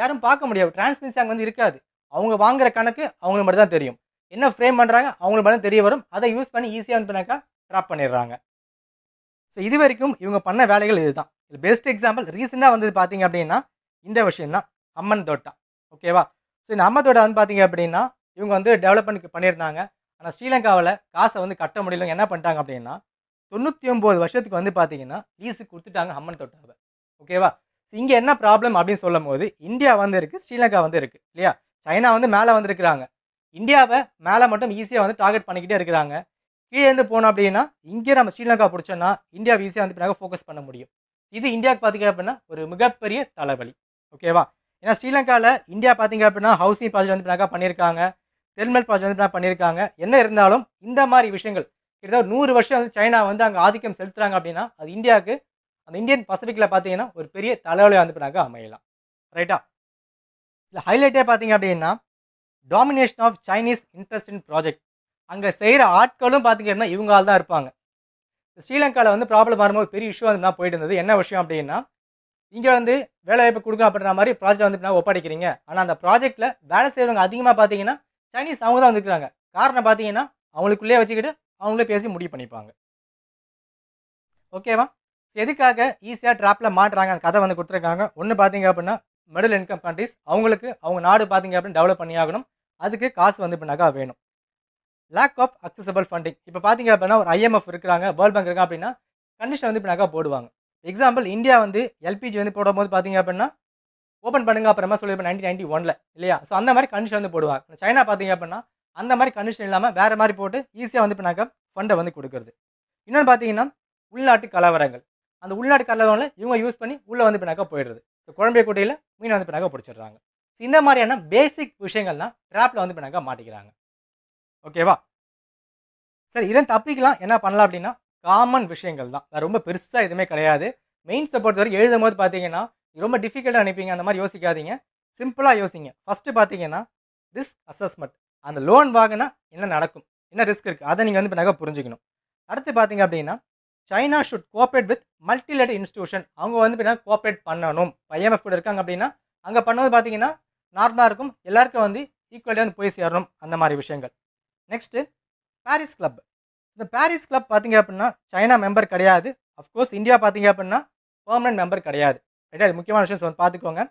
யாரும் பார்க்க முடியாது அங்கே வந்து இருக்காது அவங்க வாங்குற கணக்கு அவங்களுக்கு மட்டும் தான் தெரியும் என்ன ஃப்ரேம் பண்ணுறாங்க அவங்களுக்கு மட்டும் தெரிய வரும் அதை யூஸ் பண்ணி ஈஸியாக வந்து பண்ணாக்கா ட்ராப் பண்ணிடுறாங்க ஸோ இது வரைக்கும் இவங்க பண்ண வேலைகள் இதுதான் இது பெஸ்ட் எக்ஸாம்பிள் ரீசெண்டாக வந்து பார்த்தீங்க அப்படின்னா இந்த விஷயம் தான் அம்மன் தோட்டா ஓகேவா ஸோ இந்த அம்மன் தோட்டா வந்து பார்த்தீங்க அப்படின்னா இவங்க வந்து டெவலப்மெண்ட் பண்ணியிருந்தாங்க ஆனால் ஸ்ரீலங்காவில் காசை வந்து கட்ட முடியலங்க என்ன பண்ணிட்டாங்க அப்படின்னா தொண்ணூற்றி ஒம்பது வருஷத்துக்கு வந்து பார்த்தீங்கன்னா லீஸுக்கு கொடுத்துட்டாங்க அம்மன் தொட்டாவை ஓகேவா இங்கே என்ன ப்ராப்ளம் அப்படின்னு சொல்லும் போது இந்தியா வந்து இருக்குது ஸ்ரீலங்கா வந்து இருக்குது இல்லையா சைனா வந்து மேலே வந்துருக்குறாங்க இந்தியாவை மேலே மட்டும் ஈஸியாக வந்து டார்கெட் பண்ணிக்கிட்டே இருக்கிறாங்க கீழேருந்து போனோம் அப்படின்னா இங்கே நம்ம ஸ்ரீலங்கா பிடிச்சோன்னா இந்தியா ஈஸியாக வந்து பின்னாக ஃபோக்கஸ் பண்ண முடியும் இது இந்தியாவுக்கு பார்த்தீங்க அப்படின்னா ஒரு மிகப்பெரிய தலைவலி ஓகேவா ஏன்னா ஸ்ரீலங்காவில் இந்தியா பார்த்தீங்க அப்படின்னா ஹவுசிங் ப்ராஜெக்ட் வந்து பின்னாக்கா பண்ணியிருக்காங்க தெர்மல் ப்ராஜெக்ட் வந்து பண்ணியிருக்காங்க என்ன இருந்தாலும் இந்த மாதிரி விஷயங்கள் கிட்டத்தட்ட நூறு வருஷம் வந்து சைனா வந்து அங்கே ஆதிக்கம் செலுத்துகிறாங்க அப்படின்னா அது இந்தியாவுக்கு அந்த இந்தியன் பசிபிக்கில் பார்த்தீங்கன்னா ஒரு பெரிய தலைவலை வந்து அமையலாம் ரைட்டா இல்லை ஹைலைட்டே பார்த்தீங்க அப்படின்னா domination of Chinese interest in project அங்கே செய்கிற ஆட்களும் பார்த்தீங்கன்னா இவங்க ஆள் தான் இருப்பாங்க ஸ்ரீலங்காவில் வந்து ப்ராப்ளம் வரும்போது பெரிய இஷ்யூ வந்து போயிட்டு இருந்தது என்ன விஷயம் அப்படின்னா இங்கே வந்து வேலைவாய்ப்பு கொடுக்கணும் அப்படின்ற மாதிரி ப்ராஜெக்ட் வந்து ஒப்படைக்கிறீங்க ஆனால் அந்த ப்ராஜெக்ட்டில் வேலை செய்கிறவங்க அதிகமாக பார்த்தீங்கன்னா சைனீஸ் அவங்க தான் வந்துருக்காங்க காரணம் பார்த்தீங்கன்னா அவங்களுக்குள்ளேயே வச்சுக்கிட்டு அவங்களே பேசி முடிவு பண்ணிப்பாங்க ஓகேவா எதுக்காக ஈஸியாக ட்ராப்பில் மாட்டுறாங்க அந்த கதை வந்து கொடுத்துருக்காங்க ஒன்று பார்த்தீங்க அப்படின்னா மிடில் இன்கம் கண்ட்ரிஸ் அவங்களுக்கு அவங்க நாடு பார்த்தீங்க அப்படின்னு டெவலப் பண்ணி ஆகணும் அதுக்கு காசு வந்து இப்படினாக்கா வேணும் லேக் ஆஃப் அக்சசபிள் ஃபண்டிங் இப்போ பார்த்தீங்க அப்படின்னா ஒரு ஐஎம்எஃப் இருக்கிறாங்க வேர்ல்ட் பேங்க் இருக்காங்க அப்படின்னா கண்டிஷன் வந்து இப்படினாக்கா போடுவாங்க எக்ஸாம்பிள் இந்தியா வந்து எல்பிஜி வந்து போடும் போது பார்த்தீங்க அப்படின்னா ஓப்பன் பண்ணுங்க அப்புறமா சொல்லியிருப்பேன் நைன்டீன் நைன்டி ஒனில் இல்லையா ஸோ அந்த மாதிரி கண்டிஷன் வந்து போடுவாங்க சைனா பார்த்தீங்க அப்படின்னா அந்த மாதிரி கண்டிஷன் இல்லாமல் வேறு மாதிரி போட்டு ஈஸியாக வந்து இப்போ ஃபண்டை வந்து கொடுக்குறது இன்னொன்று பார்த்தீங்கன்னா உள்நாட்டு கலவரங்கள் அந்த உள்நாட்டு கலவரங்களில் இவங்க யூஸ் பண்ணி உள்ளே வந்து பின்னாக்கா போயிடுறது குழம்பைய குட்டையில் மீன் வந்து பின்னாக்கா பிடிச்சிடுறாங்க இந்த மாதிரியான பேசிக் விஷயங்கள்லாம் ட்ராப்பில் வந்து பின்னாக்கா மாட்டிக்கிறாங்க ஓகேவா சரி இதை தப்பிக்கலாம் என்ன பண்ணலாம் அப்படின்னா காமன் விஷயங்கள் தான் ரொம்ப பெருசாக எதுவுமே கிடையாது சப்போர்ட் பொறுத்தவரை எழுதும் போது பார்த்தீங்கன்னா ரொம்ப டிஃபிகல்ட்டாக நினைப்பீங்க அந்த மாதிரி யோசிக்காதீங்க சிம்பிளாக யோசிங்க ஃபஸ்ட்டு பார்த்தீங்கன்னா ரிஸ்க் அசஸ்மெண்ட் அந்த லோன் வாங்கினா என்ன நடக்கும் என்ன ரிஸ்க் இருக்குது அதை நீங்கள் வந்து இப்போ புரிஞ்சுக்கணும் அடுத்து பார்த்தீங்க அப்படின்னா China should cooperate with multilateral institution அவங்க வந்து பார்த்தீங்கன்னா கோஆப்ரேட் பண்ணணும் பையன் ஐஎம்எஃப் கூட இருக்காங்க அப்படின்னா அங்கே பண்ணும்போது பார்த்தீங்கன்னா நார்மலாக இருக்கும் எல்லாருக்கும் வந்து ஈக்குவலியாக வந்து போய் சேரணும் அந்த மாதிரி விஷயங்கள் நெக்ஸ்ட்டு பாரிஸ் கிளப் இந்த பாரிஸ் கிளப் பார்த்தீங்க அப்படின்னா சைனா மெம்பர் கிடையாது அஃப்கோர்ஸ் இந்தியா பார்த்தீங்க அப்படின்னா பர்மனன்ட் மெம்பர் கிடையாது கிடையாது முக்கியமான விஷயம் பார்த்துக்கோங்க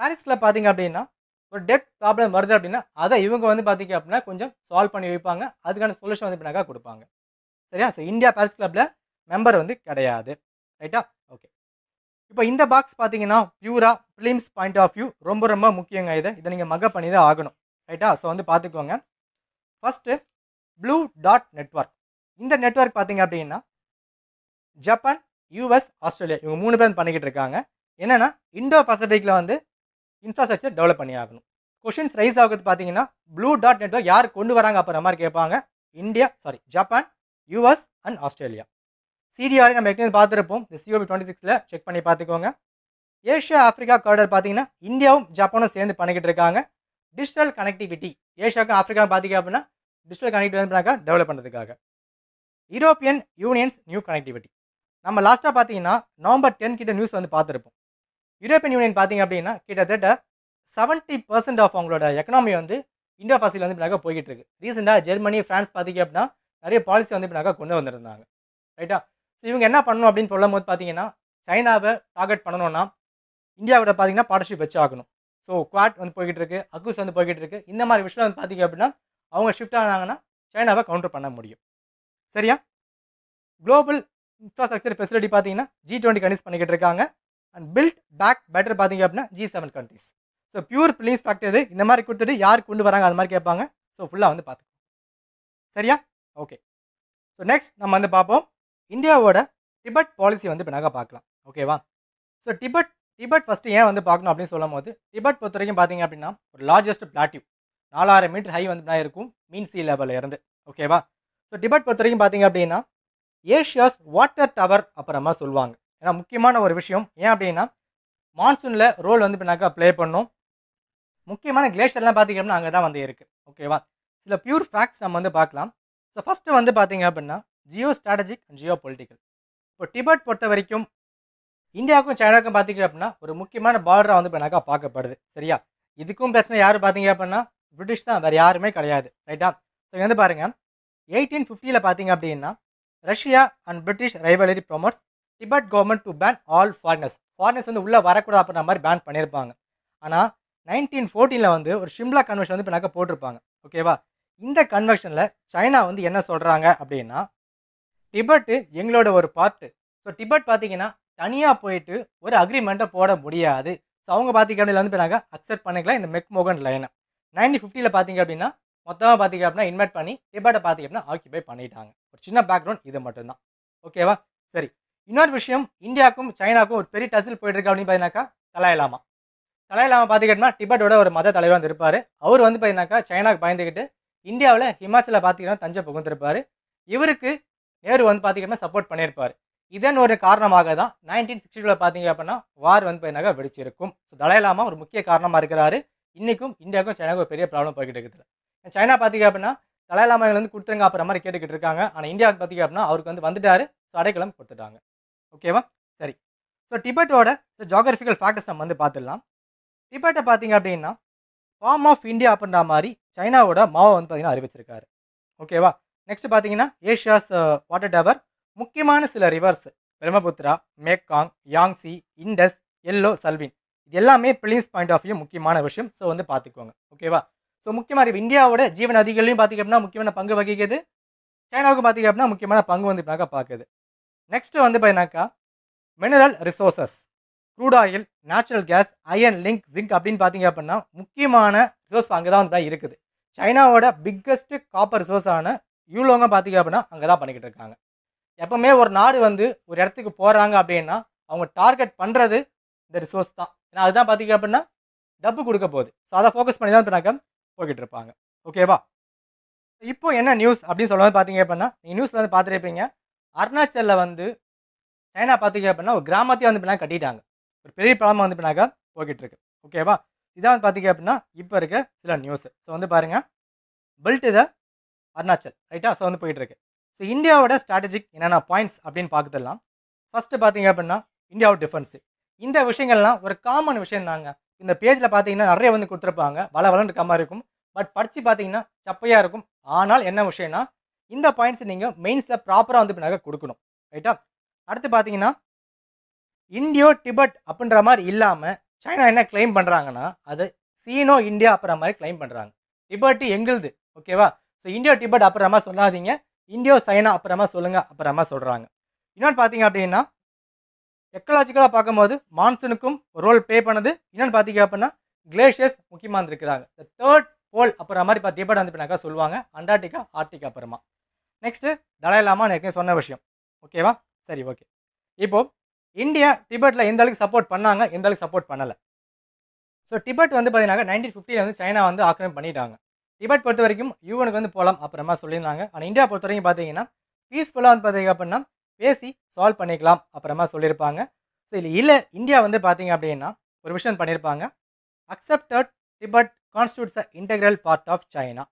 பாரிஸ் கிளப் பார்த்தீங்க அப்படின்னா ஒரு டெட் ப்ராப்ளம் வருது அப்படின்னா அதை இவங்க வந்து பார்த்தீங்க அப்படின்னா கொஞ்சம் சால்வ் பண்ணி வைப்பாங்க அதுக்கான சொல்யூஷன் வந்து இப்படினாக்கா கொடுப்பாங்க சரியா ஸோ இந்தியா பேரஸ் கிளப்பில் மெம்பர் வந்து கிடையாது ரைட்டா ஓகே இப்போ இந்த பாக்ஸ் பார்த்தீங்கன்னா pure prelims point of view ரொம்ப ரொம்ப முக்கியங்க இதை இதை நீங்கள் மக பண்ணி தான் ஆகணும் ரைட்டா ஸோ வந்து பார்த்துக்கோங்க ஃபஸ்ட்டு ப்ளூ டாட் நெட்ஒர்க் இந்த நெட்ஒர்க் பார்த்தீங்க அப்படின்னா ஜப்பான் யூஎஸ் ஆஸ்திரேலியா இவங்க மூணு பேர் பண்ணிக்கிட்டு இருக்காங்க என்னென்னா இண்டோ பசிபிக்கில் வந்து இன்ஃப்ராஸ்ட்ரக்சர் டெவலப் பண்ணி ஆகணும் கொஷின்ஸ் ரைஸ் ஆகுது பார்த்தீங்கன்னா ப்ளூ டாட் நெட்ஒர்க் யார் கொண்டு வராங்க அப்புறம் மாதிரி கேட்பாங்க India sorry Japan US and Australia சிடிஆரை நம்ம ஏற்கனவே பார்த்துருப்போம் இந்த சிஓபி டுவெண்ட்டி சிக்ஸில் செக் பண்ணி பார்த்துக்கோங்க ஏஷியா ஆஃப்ரிக்கா கார்டர் பார்த்தீங்கன்னா இந்தியாவும் ஜப்பானும் சேர்ந்து பண்ணிக்கிட்டு இருக்காங்க டிஜிட்டல் கனெக்டிவிட்டி ஏஷியாவுக்கும் ஆஃப்ரிக்காவும் பார்த்திங்க அப்படின்னா டிஜிட்டல் கனெக்டிவிட்டி டெவலப் பண்ணுறதுக்காக யூரோப்பியன் யூனியன்ஸ் நியூ கனெக்டிவிட்டி நம்ம லாஸ்ட்டாக பார்த்தீங்கன்னா நவம்பர் டென் கிட்ட நியூஸ் வந்து பார்த்துருப்போம் யூரோப்பியன் யூனியன் பார்த்தீங்க அப்படின்னா கிட்டத்தட்ட செவன்ட்டி பர்சன்ட் ஆஃப் அவங்களோட எக்கனாமி வந்து இந்தியா பாசியில் வந்து இப்படினாக்கா போய்கிட்டு இருக்கு ரீசெண்டாக ஜெர்மனி ஃப்ரான்ஸ் பார்த்தீங்க அப்படின்னா நிறைய பாலிசி வந்து இப்படினாக்கா கொண்டு வந்திருந்தாங்க ரைட்டா ஸோ இவங்க என்ன பண்ணணும் அப்படின்னு சொல்லும் போது பார்த்தீங்கன்னா சைனாவை டார்கெட் பண்ணணும்னா இந்தியாவோட பார்த்தீங்கன்னா பார்ட்னர்ஷிப் வச்சு ஆகணும் ஸோ குவாட் வந்து போய்கிட்டு இருக்கு அக்கூஸ் வந்து போய்கிட்டு இருக்கு இந்த மாதிரி விஷயம் வந்து பார்த்தீங்க அப்படின்னா அவங்க ஷிஃப்ட் ஆனாங்கன்னா சைனாவை கவுண்டர் பண்ண முடியும் சரியா குளோபல் இன்ஃப்ராஸ்ட்ரக்சர் ஃபெசிலிட்டி பார்த்தீங்கன்னா ஜி டுவெண்ட்டி கண்டிஸ் பண்ணிக்கிட்டு இருக்காங்க அண்ட் பில்ட் பேக் பெட்டர் பார்த்தீங்க அப்படின்னா G seven countries so pure prelims fact இது இந்த மாதிரி கொடுத்துட்டு யார் கொண்டு வராங்க அந்த மாதிரி கேட்பாங்க ஸோ ஃபுல்லாக வந்து பார்த்துக்கோ சரியா ஓகே ஸோ நெக்ஸ்ட் நம்ம வந்து பார்ப்போம் இந்தியாவோட டிபட் பாலிசி வந்து பின்னாக பார்க்கலாம் ஓகேவா ஸோ டிபட் டிபட் ஃபஸ்ட்டு ஏன் வந்து பார்க்கணும் அப்படின்னு சொல்லும் போது டிபெட் பொறுத்த வரைக்கும் பார்த்தீங்க அப்படின்னா ஒரு லார்ஜஸ்ட் பிளாட்டியூ நாலாயிரம் மீட்டர் ஹை வந்து இருக்கும் மீன் சி லெவலில் இருந்து ஓகேவா ஸோ டிபட் பொறுத்த வரைக்கும் பார்த்தீங்க அப்படின்னா ஏஷியாஸ் வாட்டர் டவர் அப்புறமா சொல்லுவாங்க ஏன்னா முக்கியமான ஒரு விஷயம் ஏன் அப்படின்னா மான்சூனில் ரோல் வந்து இப்போனாக்கா ப்ளே பண்ணும் முக்கியமான கிளேஷியர்லாம் பார்த்திங்க அங்கே தான் வந்து இருக்குது ஓகேவா சில பியூர் ஃபேக்ட்ஸ் நம்ம வந்து பார்க்கலாம் ஸோ ஃபஸ்ட்டு வந்து பார்த்திங்க அப்படின்னா geo strategic and geo political இப்போ டிபெட் பொறுத்த வரைக்கும் இந்தியாவுக்கும் சைனாவுக்கும் பார்த்திங்க அப்படின்னா ஒரு முக்கியமான பார்டராக வந்து இப்போனாக்கா பார்க்கப்படுது சரியா இதுக்கும் பிரச்சனை யார் பார்த்தீங்க அப்படின்னா பிரிட்டிஷ் தான் வேறு யாருமே கிடையாது ரைட்டா ஸோ வந்து பாருங்கள் எயிட்டீன் ஃபிஃப்டியில் பார்த்தீங்க அப்படின்னா Russia and British rivalry promotes Tibet government to ban all foreigners foreigners வந்து உள்ளே வரக்கூடாது அப்படின்ற மாதிரி பேன் பண்ணியிருப்பாங்க ஆனால் நைன்டீன் ஃபோர்டீனில் வந்து ஒரு ஷிம்லா கன்வென்ஷன் வந்து இப்போ போட்டிருப்பாங்க ஓகேவா இந்த கன்வென்ஷனில் சைனா வந்து என்ன சொல்கிறாங்க அப்படின்னா டிபெட்டு எங்களோட ஒரு பார்ட்டு ஸோ டிபெட் பார்த்தீங்கன்னா தனியாக போயிட்டு ஒரு அக்ரிமெண்ட்டை போட முடியாது ஸோ அவங்க பார்த்திங்க அப்படின்னா வந்து நாங்கள் அக்செப்ட் பண்ணிக்கலாம் இந்த மெக்மோகன் லைனை நைன்டீன் ஃபிஃப்டியில் பார்த்தீங்க அப்படின்னா மொத்தமாக பார்த்தீங்க அப்படின்னா இன்வைட் பண்ணி டிபெட்டை பார்த்தீங்க அப்படின்னா ஆக்கிபை பண்ணிட்டாங்க ஒரு சின்ன பேக்ரவுண்ட் இது மட்டும்தான் ஓகேவா சரி இன்னொரு விஷயம் இந்தியாவுக்கும் சைனாக்கும் ஒரு பெரிய டசில் போயிட்டு இருக்கு அப்படின்னு பார்த்தீங்கன்னாக்கா தலாயிலாமா தலாயிலாமா பார்த்துக்கிட்டோம்னா டிபெட்டோட ஒரு மத தலைவர் வந்து இருப்பார் அவர் வந்து பார்த்தீங்கன்னாக்கா சைனாக்கு பயந்துக்கிட்டு இந்தியாவில் ஹிமாச்சலில் பார்த்துக்கிட்டோம் தஞ்சை புகுந்திருப்பார் இவருக்கு நேரு வந்து பார்த்திங்கன்னா சப்போர்ட் பண்ணியிருப்பார் இதன் ஒரு காரணமாக தான் நைன்டீன் சிக்ஸ்டி டூவில் பார்த்தீங்க அப்படின்னா வார் வந்து பார்த்தீங்கன்னா வெடிச்சிருக்கும் ஸோ தலாயிலாமா ஒரு முக்கிய காரணமாக இருக்கிறாரு இன்றைக்கும் இந்தியாவுக்கும் சைனாவுக்கும் ஒரு பெரிய ப்ராப்ளம் போய்கிட்டு இருக்குது சைனா பார்த்தீங்க அப்படின்னா வந்து கொடுத்துருங்க அப்புறம் மாதிரி கேட்டுக்கிட்டு இருக்காங்க ஆனால் இந்தியாவுக்கு பார்த்தீங்க அப்படின்னா அவருக்கு வந்து வந்துட்டாரு ஸோ அடைக்கலம் கொடுத்துட்டாங்க ஓகேவா சரி ஸோ டிபெட்டோட ஜாகிரபிக்கல் ஃபேக்டர்ஸ் நம்ம வந்து பார்த்துடலாம் டிபெட்டை பார்த்தீங்க அப்படின்னா ஃபார்ம் ஆஃப் இந்தியா அப்படின்ற மாதிரி சைனாவோட மாவை வந்து பார்த்தீங்கன்னா அறிவிச்சிருக்காரு ஓகேவா நெக்ஸ்ட் பார்த்தீங்கன்னா ஏஷியாஸ் வாட்டர் டவர் முக்கியமான சில rivers Brahmaputra Mekong Yangtze Indus yellow Salween இது எல்லாமே பிளின்ஸ் பாயிண்ட் ஆஃப் வியூ முக்கியமான விஷயம் ஸோ வந்து பார்த்துக்கோங்க ஓகேவா ஸோ முக்கியமாக இந்தியாவோட ஜீவன் அதிகளையும் பார்த்திங்க அப்படின்னா முக்கியமான பங்கு வகிக்குது சைனாவுக்கு பார்த்திங்க அப்படின்னா முக்கியமான பங்கு வந்து பார்க்குது நெக்ஸ்ட்டு வந்து பார்த்தீங்கன்னாக்கா mineral resources crude oil natural gas iron link zinc அப்படின்னு பார்த்தீங்க அப்படின்னா முக்கியமான ரிசோர்ஸ் அங்கே தான் வந்து இருக்குது சைனாவோட பிக்கஸ்ட் காப்பர் ரிசோர்ஸான யூலோங்க பார்த்தீங்க அப்படின்னா அங்கே தான் பண்ணிக்கிட்டு இருக்காங்க எப்போவுமே ஒரு நாடு வந்து ஒரு இடத்துக்கு போகிறாங்க அப்படின்னா அவங்க டார்கெட் பண்ணுறது இந்த ரிசோர்ஸ் தான் ஏன்னா அதுதான் பார்த்தீங்க அப்படின்னா டப்பு கொடுக்க போகுது ஸோ அதை ஃபோக்கஸ் பண்ணி தான் பின்னாக்க போய்கிட்டு இருப்பாங்க ஓகேவா இப்போ என்ன நியூஸ் அப்படின்னு சொல்லும்போது பார்த்தீங்க அப்படின்னா நீங்கள் நியூஸில் வந்து பார்த்துருப்பீங்க அருணாச்சலில் வந்து சைனா பார்த்தீங்க அப்படின்னா ஒரு கிராமத்தையே வந்து பின்னா கட்டிட்டாங்க ஒரு பெரிய பழமாக வந்து பின்னாக்கா போய்கிட்டு இருக்கு ஓகேவா இதான் வந்து பார்த்தீங்க அப்படின்னா இப்போ இருக்க சில நியூஸ் ஸோ வந்து பாருங்கள் பில்ட் த அருணாச்சல் ரைட்டா ஸோ வந்து போயிட்டு இருக்கு ஸோ இந்தியாவோட ஸ்ட்ராட்டஜிக் என்னென்ன பாயிண்ட்ஸ் அப்படின்னு பார்க்கலாம் ஃபஸ்ட்டு பார்த்தீங்க அப்படின்னா இந்தியாவோட டிஃபென்ஸு இந்த விஷயங்கள்லாம் ஒரு காமன் விஷயம் தாங்க இந்த பேஜில் பார்த்தீங்கன்னா நிறைய வந்து கொடுத்துருப்பாங்க வள வளர்ந்து இருக்க மாதிரி இருக்கும் பட் படித்து பார்த்தீங்கன்னா சப்பையாக இருக்கும் ஆனால் என்ன விஷயம்னா இந்த பாயிண்ட்ஸ் நீங்கள் மெயின்ஸில் ப்ராப்பராக வந்து பின்னாக கொடுக்கணும் ரைட்டா அடுத்து பார்த்தீங்கன்னா இந்தியோ டிபட் அப்படின்ற மாதிரி இல்லாமல் சைனா என்ன கிளைம் பண்ணுறாங்கன்னா அது சீனோ இந்தியா அப்புறம் மாதிரி கிளைம் பண்ணுறாங்க டிபட் எங்களுது ஓகேவா ஸோ இந்தியோ டிபட் அப்புறமா சொல்லாதீங்க இந்தியோ சைனா அப்புறமா சொல்லுங்கள் அப்புறமா சொல்கிறாங்க இன்னொன்று பார்த்தீங்க அப்படின்னா எக்கலாஜிக்கலாக பார்க்கும்போது மான்சூனுக்கும் ரோல் ப்ளே பண்ணது இன்னொன்று பார்த்தீங்க அப்படின்னா கிளேஷியஸ் முக்கியமாக இருந்திருக்கிறாங்க தேர்ட் போல் அப்புறம் மாதிரி பார்த்து வந்து சொல்லுவாங்க அண்டார்டிகா ஆர்டிகா அப்புறமா நெக்ஸ்ட்டு தலாயிலாமா எனக்கு சொன்ன விஷயம் ஓகேவா சரி ஓகே இப்போது இந்தியா டிபெட்டில் எந்த அளவுக்கு சப்போர்ட் பண்ணாங்க எந்த அளவுக்கு சப்போர்ட் பண்ணலை ஸோ டிபெட் வந்து பார்த்தீங்கன்னா நைன்டீன் ஃபிஃப்டியில் வந்து சைனா வந்து ஆக்கிரமிப்பு பண்ணிட்டாங்க டிபெட் பொறுத்த வரைக்கும் யூஎனுக்கு வந்து போகலாம் அப்புறமா சொல்லியிருந்தாங்க ஆனால் இந்தியா பொறுத்த வரைக்கும் பார்த்தீங்கன்னா பீஸ்ஃபுல்லாக வந்து பார்த்தீங்க அப்படின்னா பேசி சால்வ் பண்ணிக்கலாம் அப்புறமா சொல்லியிருப்பாங்க ஸோ இல்லை இல்லை இந்தியா வந்து பார்த்தீங்க அப்படின்னா ஒரு விஷயம் பண்ணியிருப்பாங்க accepted Tibet constitutes a integral part of China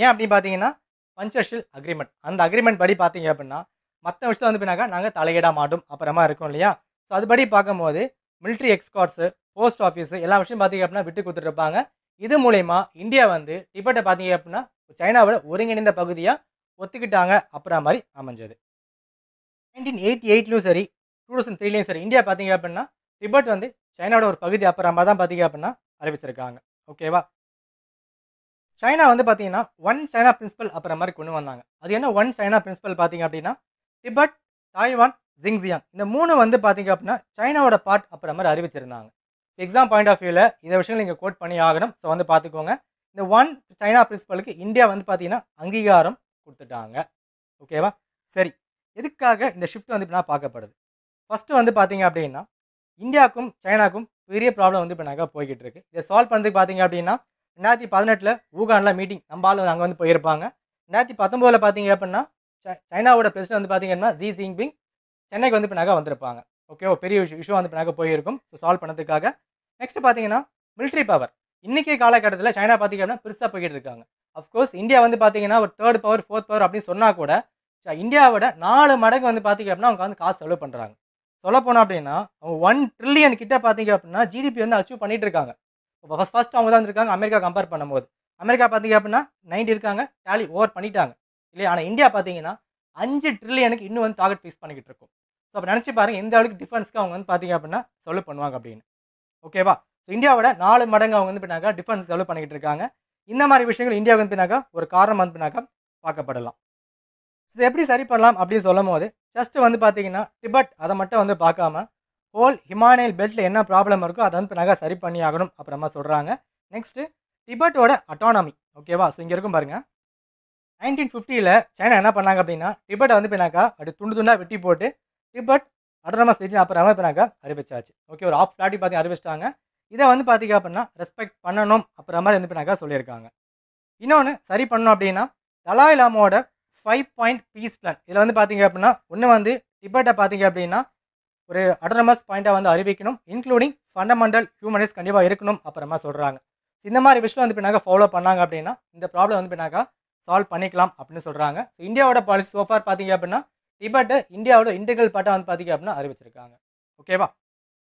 ஏன் அப்படின்னு பார்த்தீங்கன்னா பஞ்சஷியல் அக்ரிமெண்ட் அந்த அக்ரிமெண்ட் படி பார்த்தீங்க அப்படின்னா மற்ற விஷயத்தில் வந்து பின்னாக்கா நாங்கள் தலையிட மாட்டோம் அப்புறமா இருக்கும் இல்லையா ஸோ அதுபடி பார்க்கும்போது மிலிட்ரி எக்ஸ்கார்ட்ஸு போஸ்ட் ஆஃபீஸு எல்லா விஷயம் பார்த்தீங்க அப்படின்னா விட்டு கொடுத்துட்ருப்பாங்க இது மூலயமா இந்தியா வந்து டிபெட்டை பார்த்தீங்க அப்படின்னா சைனாவோட ஒருங்கிணைந்த பகுதியாக ஒத்துக்கிட்டாங்க அப்புறம் மாதிரி அமைஞ்சது நைன்டீன் எயிட்டி எயிட்லையும் சரி டூ தௌசண்ட் த்ரீலையும் சரி இந்தியா பார்த்தீங்க அப்படின்னா டிபெட் வந்து சைனாவோட ஒரு பகுதி அப்புறமா தான் பார்த்தீங்க அப்படின்னா அறிவிச்சிருக்காங்க ஓகேவா சைனா வந்து பார்த்தீங்கன்னா ஒன் சைனா பிரின்சிபல் அப்புறம் மாதிரி கொண்டு வந்தாங்க அது என்ன ஒன் சைனா பிரின்சிபல் பார்த்தீங்க அப்படின்னா டிபட் தாய்வான் ஜிங்ஸியாங் இந்த மூணு வந்து பார்த்தீங்க அப்படின்னா சைனாவோட பார்ட் அப்புறம் மாதிரி அறிவிச்சிருந்தாங்க எக்ஸாம் பாயிண்ட் ஆஃப் வியூவில் இந்த விஷயங்கள் நீங்கள் கோட் பண்ணி ஆகணும் ஸோ வந்து பார்த்துக்கோங்க இந்த ஒன் சைனா பிரின்சிபலுக்கு இந்தியா வந்து பார்த்தீங்கன்னா அங்கீகாரம் கொடுத்துட்டாங்க ஓகேவா சரி எதுக்காக இந்த ஷிஃப்ட் வந்து இப்படின்னா பார்க்கப்படுது ஃபஸ்ட்டு வந்து பார்த்தீங்க அப்படின்னா இந்தியாவுக்கும் சைனாக்கும் பெரிய ப்ராப்ளம் வந்து இப்போ நாங்கள் போய்கிட்டு இருக்கு இதை சால்வ் பண்ணுறதுக்கு பார்த்தீங்க அப்படின்னா ரெண்டாயிரத்தி பதினெட்டில் ஊகானில் மீட்டிங் நம்ம ஆள் அங்கே வந்து போயிருப்பாங்க ரெண்டாயிரத்தி பத்தொம்போதில் பார்த்தீங்க அப்படின்னா சைனாவோட பிரசிடென்ட் வந்து பார்த்தீங்கன்னா ஜி ஜிங்பிங் சென்னைக்கு வந்து பின்னாக வந்திருப்பாங்க ஓகே பெரிய விஷயம் இஷ்யூ வந்து பின்னாக போயிருக்கும் ஸோ சால்வ் பண்ணதுக்காக நெக்ஸ்ட் பார்த்தீங்கன்னா மிலிட்ரி பவர் இன்றைக்கி காலகட்டத்தில் சைனா அப்படின்னா பெருசாக போய்கிட்டு இருக்காங்க அஃப்கோர்ஸ் இந்தியா வந்து பார்த்தீங்கன்னா ஒரு தேர்ட் பவர் ஃபோர்த் பவர் அப்படின்னு சொன்னால் கூட இந்தியாவோட நாலு மடங்கு வந்து பார்த்தீங்க அப்படின்னா அவங்க வந்து காசு செலவு பண்ணுறாங்க சொல்ல போனோம் அப்படின்னா அவங்க ஒன் ட்ரில்லியன் கிட்டே பார்த்தீங்க அப்படின்னா ஜிடிபி வந்து அச்சீவ் பண்ணிகிட்டு இருக்காங்க இப்போ ஃபஸ்ட் ஃபஸ்ட் அவங்க தான் இருக்காங்க அமெரிக்கா கம்பேர் பண்ணும்போது அமெரிக்கா பார்த்தீங்க அப்படின்னா நைன்டி இருக்காங்க டேலி ஓவர் பண்ணிட்டாங்க இல்லையா ஆனால் இந்தியா பார்த்தீங்கன்னா அஞ்சு ட்ரில்லியனுக்கு இன்னும் வந்து டார்கெட் ஃபிக்ஸ் பண்ணிக்கிட்டு இருக்கும் ஸோ அப்போ நினச்சி பாருங்கள் எந்த அளவுக்கு டிஃபென்ஸ்க்கு அவங்க வந்து பார்த்தீங்க அப்படின்னா செலவு பண்ணுவாங்க அப்படின்னு ஓகேவா ஸோ இந்தியாவோட நாலு மடங்கு அவங்க வந்து பின்னாக்கா டிஃபென்ஸ் செலவு பண்ணிக்கிட்டு இருக்காங்க இந்த மாதிரி விஷயங்கள் இந்தியாவுக்கு வந்து பின்னாக்கா ஒரு காரணம் வந்து பின்னாக்கா பார்க்கப்படலாம் இது எப்படி சரி பண்ணலாம் அப்படின்னு சொல்லும் போது ஜஸ்ட்டு வந்து பார்த்தீங்கன்னா டிபட் அதை மட்டும் வந்து பார்க்காம ஹோல் ஹிமாலயன் பெல்ட்டில் என்ன ப்ராப்ளம் இருக்கோ அதை வந்து நாங்கள் சரி பண்ணி ஆகணும் அப்புறமா சொல்கிறாங்க நெக்ஸ்ட்டு டிபெட்டோட அட்டானமி ஓகேவா ஸோ இங்கே இருக்கும் பாருங்கள் நைன்டீன் ஃபிஃப்டியில் சைனா என்ன பண்ணாங்க அப்படின்னா டிபெட்டை வந்து பின்னாக்கா அப்படி துண்டு துண்டாக வெட்டி போட்டு டிபெட் அட்டோனமஸ் ரீஜன் அப்புறமா பின்னாக்கா அறிவிச்சாச்சு ஓகே ஒரு ஆஃப் ஃப்ளாட்டி பார்த்து அறிவிச்சிட்டாங்க இதை வந்து பார்த்திங்க அப்படின்னா ரெஸ்பெக்ட் பண்ணணும் அப்புறம் மாதிரி வந்து பின்னாக்கா சொல்லியிருக்காங்க இன்னொன்று சரி பண்ணணும் அப்படின்னா தலாய் லாமோட ஃபைவ் பாயிண்ட் பீஸ் பிளான் இதில் வந்து பார்த்தீங்க அப்படின்னா ஒன்று வந்து டிபெட்டை பார்த்திங்க அப்படின்னா ஒரு அட்டனமஸ் பாயிண்ட்டாக வந்து அறிவிக்கணும் இன்க்ளூடிங் ஃபண்டமெண்டல் ஹியூமனிஸ் கண்டிப்பாக இருக்கணும் அப்புறமா சொல்கிறாங்க இந்த மாதிரி விஷயம் வந்து பின்னாக்க ஃபாலோ பண்ணாங்க அப்படின்னா இந்த ப்ராப்ளம் வந்து பின்னாக்கா சால்வ் பண்ணிக்கலாம் அப்படின்னு சொல்கிறாங்க ஸோ இந்தியாவோட பாலிசி சோஃபார் பார்த்தீங்க அப்படின்னா டிபெட்டை இந்தியாவோட இன்டெகிரல் பாட்டாக வந்து பார்த்தீங்க அப்படின்னா அறிவிச்சிருக்காங்க ஓகேவா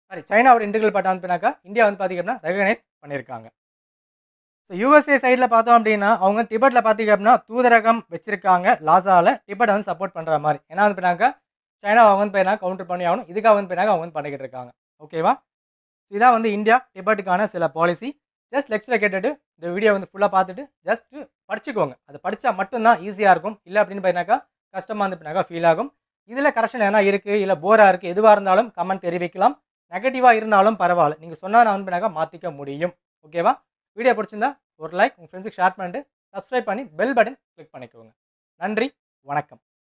சாரி சைனாவோட இண்டிகல் பாட்டாக வந்து பின்னாக்கா இந்தியா வந்து பார்த்தீங்க அப்படின்னா ரெகனைஸ் பண்ணியிருக்காங்க ஸோ யூஎஸ்ஏ சைடில் பார்த்தோம் அப்படின்னா அவங்க டிபெட்டில் பார்த்தீங்க அப்படின்னா தூதரகம் வச்சிருக்காங்க லாசாவில் டிபெட் வந்து சப்போர்ட் பண்ணுற மாதிரி ஏன்னா வந்து பின்னாக்கா சைனாவை அவங்க வந்து பார்த்தீங்கன்னா கவுண்டர் பண்ணி ஆகணும் இதுக்காக வந்து பார்த்தீங்கன்னா அவங்க வந்து பண்ணிக்கிட்டு இருக்காங்க ஓகேவா இதான் வந்து இந்தியா டிபார்ட்டுக்கான சில பாலிசி ஜஸ்ட் லெக்சரை கேட்டுட்டு இந்த வீடியோ வந்து ஃபுல்லாக பார்த்துட்டு ஜஸ்ட்டு படிச்சுக்கோங்க அதை படித்தா மட்டும்தான் ஈஸியாக இருக்கும் இல்லை அப்படின்னு பார்த்தீங்கன்னாக்கா கஷ்டமாக இருந்துப்பினாக்கா ஃபீல் ஆகும் இதில் கரெக்ஷன் என்ன இருக்குது இல்லை போராக இருக்குது எதுவாக இருந்தாலும் கமெண்ட் தெரிவிக்கலாம் நெகட்டிவாக இருந்தாலும் பரவாயில்ல நீங்கள் சொன்னால் நான் அனுப்பினாக்கா மாற்றிக்க முடியும் ஓகேவா வீடியோ பிடிச்சிருந்தா ஒரு லைக் உங்கள் ஃப்ரெண்ட்ஸுக்கு ஷேர் பண்ணிட்டு சப்ஸ்கிரைப் பண்ணி பெல் பட்டன் கிளிக் பண்ணிக்கோங்க நன்றி வணக்கம்